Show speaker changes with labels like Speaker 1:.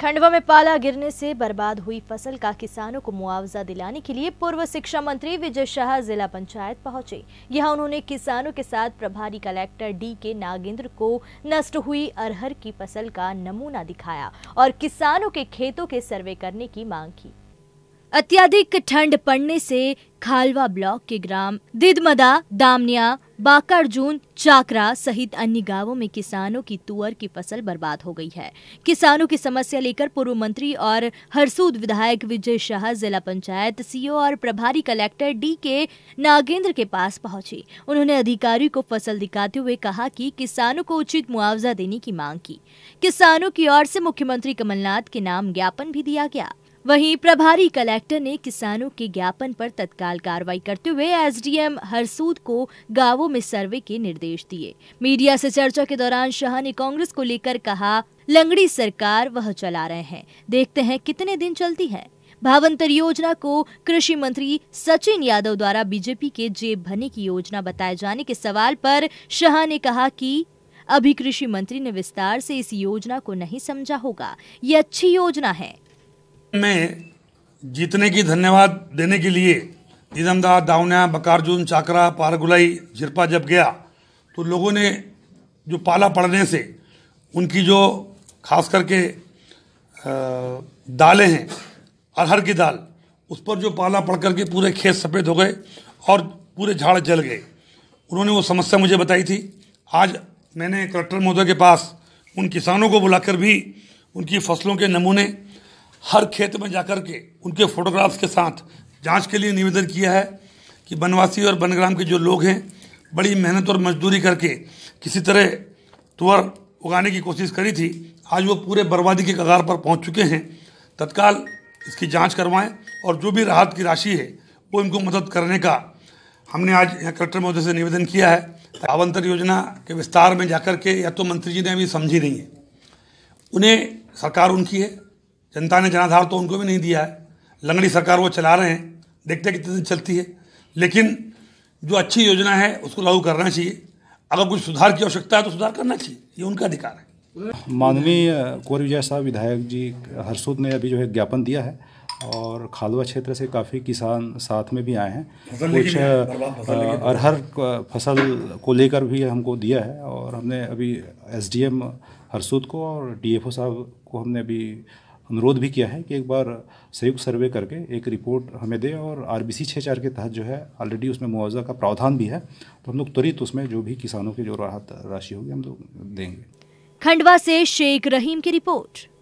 Speaker 1: खंडवा में पाला गिरने से बर्बाद हुई फसल का किसानों को मुआवजा दिलाने के लिए पूर्व शिक्षा मंत्री विजय शाह जिला पंचायत पहुंचे यहां उन्होंने किसानों के साथ प्रभारी कलेक्टर डी के नागेंद्र को नष्ट हुई अरहर की फसल का नमूना दिखाया और किसानों के खेतों के सर्वे करने की मांग की अत्यधिक ठंड पड़ने से खालवा ब्लॉक के ग्राम दिदमदा दामनिया बाकरजून चाकरा सहित अन्य गांवों में किसानों की तुअर की फसल बर्बाद हो गई है किसानों की समस्या लेकर पूर्व मंत्री और हरसूद विधायक विजय शाह जिला पंचायत सीओ और प्रभारी कलेक्टर डी के नागेंद्र के पास पहुंचे उन्होंने अधिकारियों को फसल दिखाते हुए कहा कि किसानों को उचित मुआवजा देने की मांग की किसानों की ओर से मुख्यमंत्री कमलनाथ के नाम ज्ञापन भी दिया गया वहीं प्रभारी कलेक्टर ने किसानों के ज्ञापन पर तत्काल कार्रवाई करते हुए एसडीएम हरसूद को गांवों में सर्वे के निर्देश दिए मीडिया से चर्चा के दौरान शाह ने कांग्रेस को लेकर कहा लंगड़ी सरकार वह चला रहे हैं देखते हैं कितने दिन चलती है भावंतर योजना को कृषि मंत्री सचिन यादव द्वारा बीजेपी के जेब भरने की योजना बताए जाने के सवाल पर शाह ने कहा कि अभी कृषि मंत्री ने विस्तार से इस योजना को नहीं समझा होगा ये अच्छी योजना है
Speaker 2: में जीतने की धन्यवाद देने के लिए दीदमदा दावना बकारजुन चाकरा पारगुलाई झिरपा जब गया तो लोगों ने जो पाला पड़ने से उनकी जो खास करके दालें हैं अरहर की दाल उस पर जो पाला पड़ करके पूरे खेत सफ़ेद हो गए और पूरे झाड़ जल गए उन्होंने वो समस्या मुझे बताई थी आज मैंने कलेक्टर महोदय के पास उन किसानों को बुलाकर भी उनकी फसलों के नमूने हर खेत में जाकर के उनके फोटोग्राफ्स के साथ जांच के लिए निवेदन किया है कि वनवासी और वनग्राम के जो लोग हैं बड़ी मेहनत और मजदूरी करके किसी तरह तुअर उगाने की कोशिश करी थी आज वो पूरे बर्बादी के कगार पर पहुंच चुके हैं तत्काल इसकी जांच करवाएं और जो भी राहत की राशि है वो इनको मदद करने का हमने आज यहाँ कलेक्टर महोदय से निवेदन किया है आवंतर योजना के विस्तार में जाकर के या तो मंत्री जी ने अभी समझी नहीं है उन्हें सरकार उनकी है जनता ने जनाधार तो उनको भी नहीं दिया है लंगड़ी सरकार वो चला रहे हैं देखते कितने दिन चलती है लेकिन जो अच्छी योजना है उसको लागू करना चाहिए अगर कुछ सुधार की आवश्यकता है तो सुधार करना चाहिए ये उनका अधिकार है
Speaker 3: माननीय कुंवर विजय साहब विधायक जी हरसूद ने अभी जो है ज्ञापन दिया है और खालवा क्षेत्र से काफ़ी किसान साथ में भी आए हैं कुछ अरहर फसल को लेकर भी हमको दिया है और हमने अभी एसडीएम हरसूद को और डीएफओ साहब को हमने अभी अनुरोध भी किया है कि एक बार संयुक्त सर्वे करके एक रिपोर्ट हमें दे और आर बी सी छः चार के तहत जो है ऑलरेडी उसमें मुआवजा का प्रावधान भी है तो हम लोग त्वरित उसमें जो भी किसानों की जो राहत राशि होगी हम लोग देंगे
Speaker 1: खंडवा से शेख रहीम की रिपोर्ट